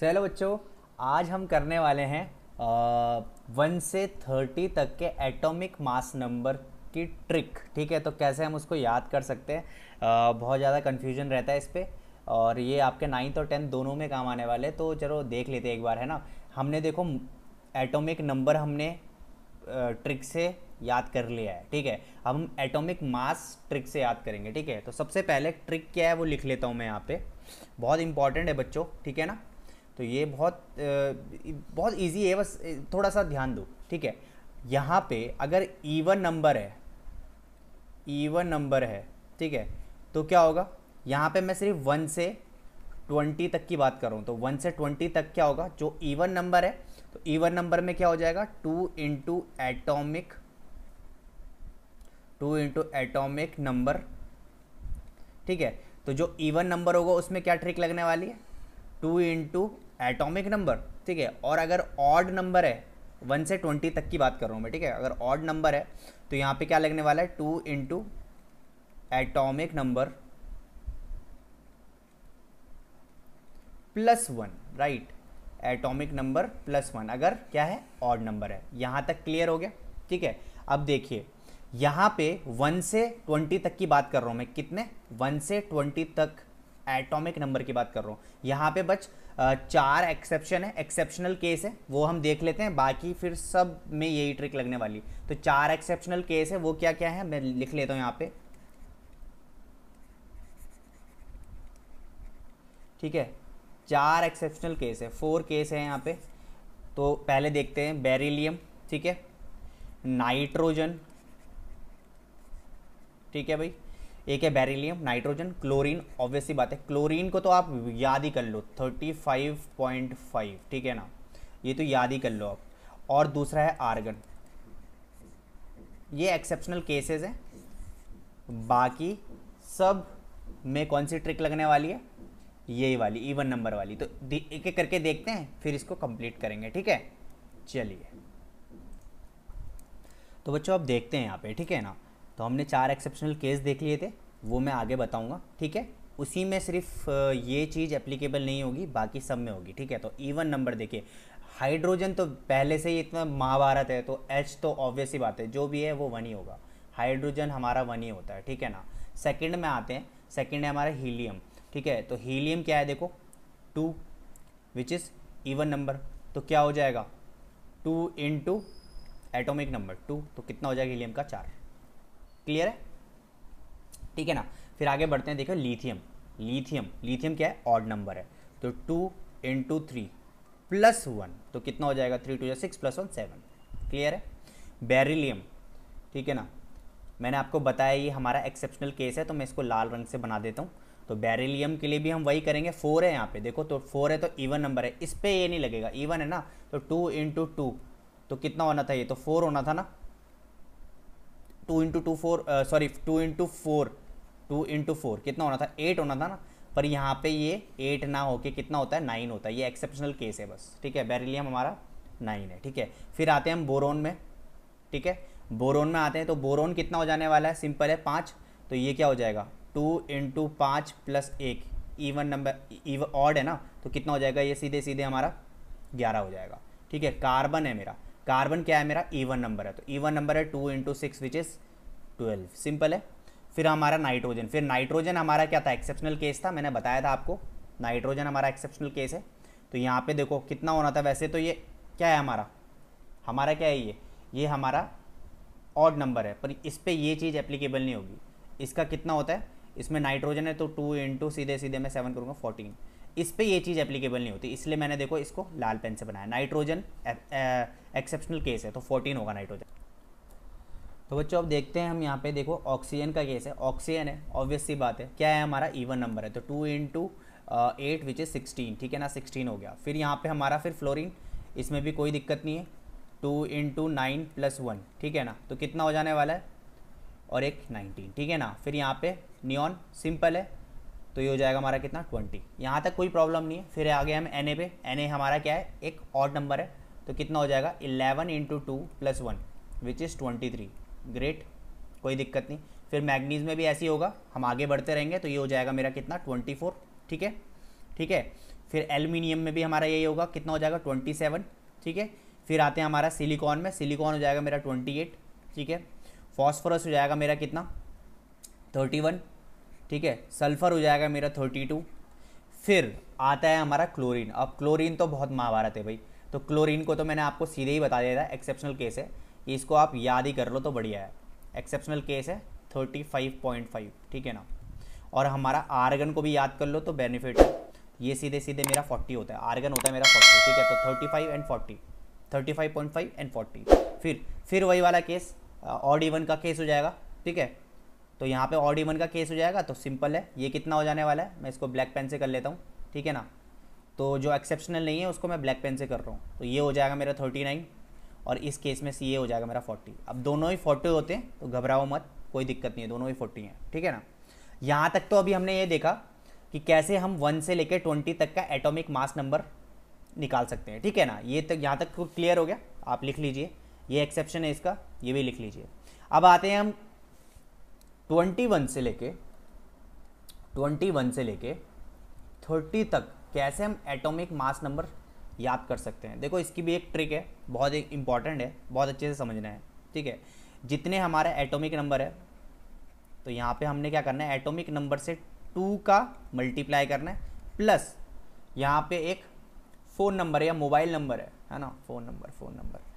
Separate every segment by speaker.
Speaker 1: चलो बच्चों आज हम करने वाले हैं वन से थर्टी तक के एटॉमिक मास नंबर की ट्रिक ठीक है तो कैसे हम उसको याद कर सकते हैं बहुत ज़्यादा कन्फ्यूजन रहता है इस पर और ये आपके नाइन्थ और टेंथ दोनों में काम आने वाले तो चलो देख लेते हैं एक बार है ना हमने देखो एटॉमिक नंबर हमने ट्रिक से याद कर लिया है ठीक है अब हम एटॉमिक मास ट्रिक से याद करेंगे ठीक है तो सबसे पहले ट्रिक क्या है वो लिख लेता हूँ मैं यहाँ पे बहुत इंपॉर्टेंट है बच्चों ठीक है ना तो ये बहुत बहुत ईजी है बस थोड़ा सा ध्यान दो ठीक है यहाँ पे अगर ईवन नंबर है ईवन नंबर है ठीक है तो क्या होगा यहाँ पे मैं सिर्फ वन से ट्वेंटी तक की बात कर रहा हूँ तो वन से ट्वेंटी तक क्या होगा जो ईवन नंबर है तो ईवन नंबर में क्या हो जाएगा two into atomic two into atomic number ठीक है तो जो ईवन नंबर होगा उसमें क्या ट्रिक लगने वाली है टू इंटू एटॉमिक नंबर ठीक है और अगर ऑड नंबर है वन से ट्वेंटी तक की बात कर रहा हूँ मैं ठीक है अगर ऑड नंबर है तो यहाँ पे क्या लगने वाला है two into atomic number plus one right atomic number plus one अगर क्या है ऑड नंबर है यहाँ तक क्लियर हो गया ठीक है अब देखिए यहाँ पे वन से ट्वेंटी तक की बात कर रहा हूँ मैं कितने वन से ट्वेंटी तक एटॉमिक नंबर की बात कर रहा हूँ यहाँ पे बच चार एक्सेप्शन है एक्सेप्शनल केस है वो हम देख लेते हैं बाकी फिर सब में यही ट्रिक लगने वाली तो चार एक्सेप्शनल केस है वो क्या क्या है मैं लिख लेता हूँ यहाँ पे ठीक है चार एक्सेप्शनल केस है फोर केस है यहाँ पे तो पहले देखते हैं बेरिलियम ठीक है नाइट्रोजन ठीक है भाई एक है बेरिलियम नाइट्रोजन क्लोरीन ऑब्वियसली बात है क्लोरीन को तो आप याद ही कर लो 35.5 ठीक है ना ये तो याद ही कर लो आप और दूसरा है आर्गन ये एक्सेप्शनल केसेस हैं बाकी सब में कौन सी ट्रिक लगने वाली है यही वाली इवन नंबर वाली तो एक एक करके देखते हैं फिर इसको कंप्लीट करेंगे ठीक है चलिए तो बच्चों आप देखते हैं यहाँ पे ठीक है ना तो हमने चार एक्सेप्शनल केस देख लिए थे वो मैं आगे बताऊँगा ठीक है उसी में सिर्फ ये चीज़ एप्लीकेबल नहीं होगी बाकी सब में होगी ठीक है तो ईवन नंबर देखिए हाइड्रोजन तो पहले से ही इतना महाभारत है तो एच तो ऑब्वियस ही बात है जो भी है वो वन ही होगा हाइड्रोजन हमारा वन ही होता है ठीक है ना सेकेंड में आते हैं सेकेंड है हमारा हीलियम ठीक है तो हीलियम क्या है देखो two which is even number तो क्या हो जाएगा two into atomic number two तो कितना हो जाएगा हीलियम का चार क्लियर है ठीक है ना फिर आगे बढ़ते हैं देखो लीथियम लीथियम लीथियम क्या है ऑड नंबर है तो two into three plus one तो कितना हो जाएगा थ्री टू या six plus one seven clear है बेरिलियम ठीक है ना मैंने आपको बताया ये हमारा एक्सेप्शनल केस है तो मैं इसको लाल रंग से बना देता हूँ तो बेरिलियम के लिए भी हम वही करेंगे फोर है यहाँ पे देखो तो फोर है तो इवन नंबर है इस पर ये नहीं लगेगा इवन है ना तो टू इंटू टू तो कितना होना था ये तो फोर होना था ना two into two four sorry two into four two into four कितना होना था एट होना था ना पर यहाँ पे ये एट ना होके कितना होता है नाइन होता है ये एक्सेप्शनल केस है बस ठीक है बेरिलियम हमारा नाइन है ठीक है फिर आते हैं हम बोरोन में ठीक है बोरोन में आते हैं तो बोरोन कितना हो जाने वाला है सिंपल है पाँच तो ये क्या हो जाएगा टू इंटू पाँच प्लस एक ईवन नंबर ईव ऑड है ना तो कितना हो जाएगा ये सीधे सीधे हमारा ग्यारह हो जाएगा ठीक है कार्बन है मेरा कार्बन क्या है मेरा ईवन वन नंबर है तो ईवन वन नंबर है two into six which is twelve simple है फिर हमारा नाइट्रोजन फिर नाइट्रोजन हमारा क्या था एक्सेप्शनल केस था मैंने बताया था आपको नाइट्रोजन हमारा एक्सेप्शनल केस है तो यहाँ पे देखो कितना होना था वैसे तो ये क्या है हमारा हमारा क्या है ये ये हमारा ऑड नंबर है पर इस पर ये चीज़ एप्लीकेबल नहीं होगी इसका कितना होता है इसमें नाइट्रोजन है तो टू इंटू सीधे सीधे मैं सेवन करूँगा फोर्टीन इस पर ये चीज़ एप्लीकेबल नहीं होती इसलिए मैंने देखो इसको लाल पेन से बनाया नाइट्रोजन एक्सेप्शनल केस है तो फोर्टीन होगा नाइट्रोजन तो बच्चों अब देखते हैं हम यहाँ पे देखो ऑक्सीजन का केस है ऑक्सीजन है ऑब्वियस सी बात है क्या है हमारा ईवन नंबर है तो two into eight which is sixteen ठीक है ना सिक्सटीन हो गया फिर यहाँ पे हमारा फिर फ्लोरीन इसमें भी कोई दिक्कत नहीं है two into nine plus one ठीक है ना तो कितना हो जाने वाला है और एक नाइनटीन ठीक है ना फिर यहाँ पे नियॉन सिंपल है तो ये हो जाएगा हमारा कितना ट्वेंटी यहाँ तक कोई प्रॉब्लम नहीं है फिर आ हम एन ए पे एन ए हमारा क्या है एक ऑड नंबर है तो कितना हो जाएगा eleven into two plus one which is twenty three great कोई दिक्कत नहीं फिर मैगनीज में भी ऐसे ही होगा हम आगे बढ़ते रहेंगे तो ये हो जाएगा मेरा कितना ट्वेंटी फोर ठीक है ठीक है फिर एल्यूमिनियम में भी हमारा यही होगा कितना हो जाएगा ट्वेंटी सेवन ठीक है फिर आते हैं हमारा सिलिकॉन में सिलिकॉन हो जाएगा मेरा ट्वेंटी एट ठीक है फॉस्फोरस हो जाएगा मेरा कितना थर्टी वन ठीक है सल्फ़र हो जाएगा मेरा थर्टी टू फिर आता है हमारा क्लोरीन अब क्लोरीन तो बहुत महाभारत है भाई तो क्लोरीन को तो मैंने आपको सीधे ही बता दिया था एक्सेप्शनल केस है इसको आप याद ही कर लो तो बढ़िया है एक्सेप्शनल केस है थर्टी फाइव पॉइंट फाइव ठीक है ना और हमारा आर्गन को भी याद कर लो तो बेनिफिट है ये सीधे सीधे मेरा फोर्टी होता है आर्गन होता है मेरा फोर्टी ठीक है तो thirty five and forty thirty five point five and forty फिर फिर वही वाला केस ऑड इवन का केस हो जाएगा ठीक है तो यहाँ पे ऑड इवन का केस हो जाएगा तो सिंपल है ये कितना हो जाने वाला है मैं इसको ब्लैक पेन से कर लेता हूँ ठीक है ना तो जो एक्सेप्शनल नहीं है उसको मैं ब्लैक पेन से कर रहा हूँ तो ये हो जाएगा मेरा थर्टी नाइन और इस केस में ये हो जाएगा मेरा फोर्टी अब दोनों ही फोर्टी होते हैं तो घबराओ मत कोई दिक्कत नहीं है दोनों ही फोर्टी हैं ठीक है ना यहाँ तक तो अभी हमने ये देखा कि कैसे हम वन से लेकर ट्वेंटी तक का एटोमिक मास नंबर निकाल सकते हैं ठीक है ना ये तक यहाँ तक क्लियर हो गया आप लिख लीजिए ये एक्सेप्शन है इसका ये भी लिख लीजिए अब आते हैं हम ट्वेंटी वन से लेके ट्वेंटी वन से लेके थर्टी तक कैसे हम एटॉमिक मास नंबर याद कर सकते हैं देखो इसकी भी एक ट्रिक है बहुत एक इंपॉर्टेंट है बहुत अच्छे से समझना है ठीक है जितने हमारे एटॉमिक नंबर है तो यहाँ पे हमने क्या करना है एटॉमिक नंबर से टू का मल्टीप्लाई करना है प्लस यहाँ पे एक फ़ोन नंबर या मोबाइल नंबर है है ना phone number phone number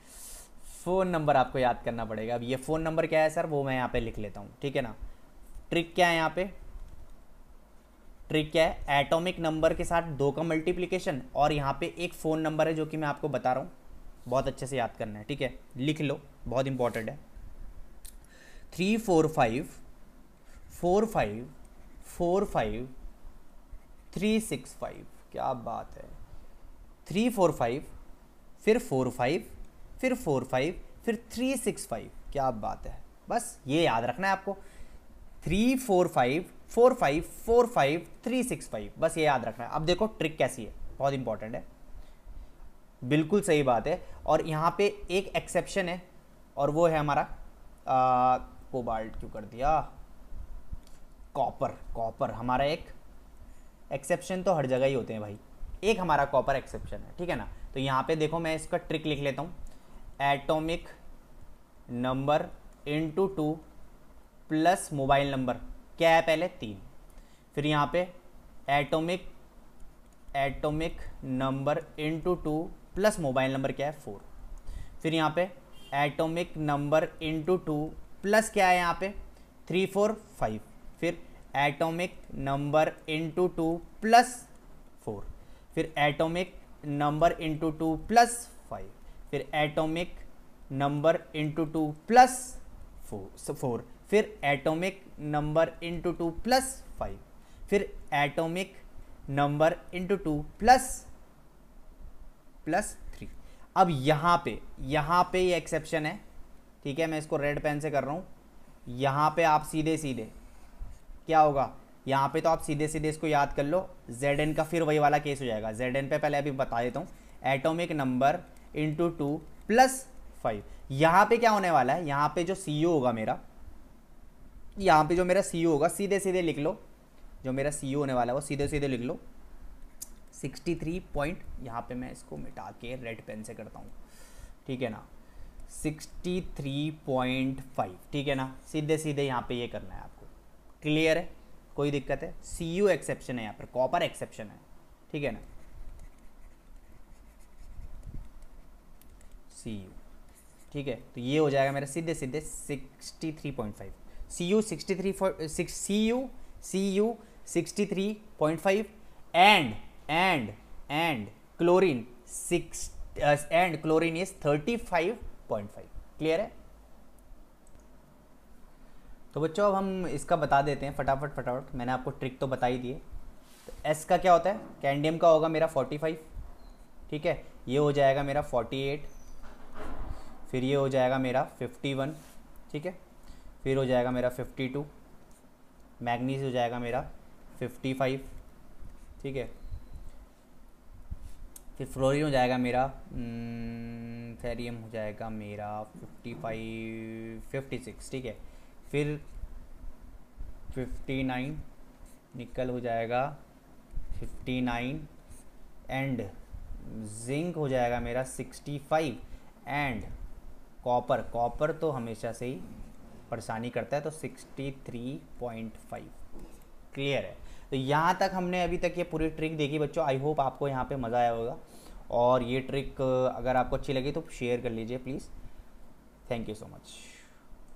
Speaker 1: phone number आपको याद करना पड़ेगा अब ये फ़ोन नंबर क्या है सर वो मैं यहाँ पे लिख लेता हूँ ठीक है ना ट्रिक क्या है यहाँ पे ट्रिक क्या है एटॉमिक नंबर के साथ दो का मल्टीप्लिकेशन और यहाँ पे एक फ़ोन नंबर है जो कि मैं आपको बता रहा हूँ बहुत अच्छे से याद करना है ठीक है लिख लो बहुत इंपॉर्टेंट है three four five four five four five three six five क्या बात है थ्री फोर फाइव फिर फोर फाइव फिर फोर फाइव फिर थ्री सिक्स फाइव क्या बात है बस ये याद रखना है आपको three four five four five four five three six five बस ये याद रखना है अब देखो ट्रिक कैसी है बहुत इंपॉर्टेंट है बिल्कुल सही बात है और यहाँ पे एक एक्सेप्शन है और वो है हमारा कोबाल्ट क्यों कर दिया कॉपर कॉपर हमारा एक एक्सेप्शन तो हर जगह ही होते हैं भाई एक हमारा कॉपर एक्सेप्शन है ठीक है ना तो यहाँ पे देखो मैं इसका ट्रिक लिख लेता हूँ atomic number into two plus mobile number क्या है पहले तीन फिर यहाँ पे atomic atomic number into two plus mobile number क्या है फोर फिर यहाँ पे atomic number into two plus क्या है यहाँ पे थ्री फोर फाइव फिर atomic number into two plus four फिर atomic number into two plus five फिर atomic number into two plus four four फिर atomic number into two plus five फिर atomic number into two plus plus three अब यहाँ पे यहाँ पे ये एक्सेप्शन है ठीक है मैं इसको रेड पेन से कर रहा हूँ यहाँ पे आप सीधे सीधे क्या होगा यहाँ पे तो आप सीधे सीधे इसको याद कर लो जेड एन का फिर वही वाला केस हो जाएगा जेड एन पे पहले अभी बता देता हूँ atomic number into two plus five यहाँ पे क्या होने वाला है यहाँ पे जो सी होगा मेरा यहाँ पे जो मेरा सी होगा सीधे सीधे लिख लो जो मेरा सी होने वाला है वो सीधे सीधे लिख लो 63 पॉइंट यहाँ पर मैं इसको मिटा के रेड पेन से करता हूँ ठीक है ना 63.5 ठीक है ना सीधे सीधे यहाँ पे ये करना है आपको क्लियर है कोई दिक्कत है सी यू एक्सेप्शन है यहाँ पर कॉपर एक्सेप्शन है ठीक है ना सी यू ठीक है तो ये हो जाएगा मेरा सीधे सीधे sixty three point five C U sixty three six C U C U sixty three point five and and and chlorine six and chlorine is thirty five point five clear है तो बच्चों अब हम इसका बता देते हैं फटाफट फटाफट मैंने आपको ट्रिक तो बता ही दिए तो एस का क्या होता है कैंडियम का होगा मेरा फोर्टी फाइव ठीक है ये हो जाएगा मेरा फोर्टी एट फिर ये हो जाएगा मेरा फिफ्टी वन ठीक है फिर हो जाएगा मेरा फिफ्टी टू मैगनीज हो जाएगा मेरा फिफ्टी फाइव ठीक है फिर फ्लोरिन हो जाएगा मेरा फेरियम हम्म, हो जाएगा मेरा फिफ्टी फाइव फिफ्टी सिक्स ठीक है फिर फिफ्टी नाइन निकल हो जाएगा फिफ्टी नाइन एंड जिंक हो जाएगा मेरा sixty five and copper copper तो हमेशा से ही परेशानी करता है तो 63.5 क्लियर है तो यहाँ तक हमने अभी तक ये पूरी ट्रिक देखी बच्चों आई होप आपको यहाँ पे मज़ा आया होगा और ये ट्रिक अगर आपको अच्छी लगी तो शेयर कर लीजिए please thank you so much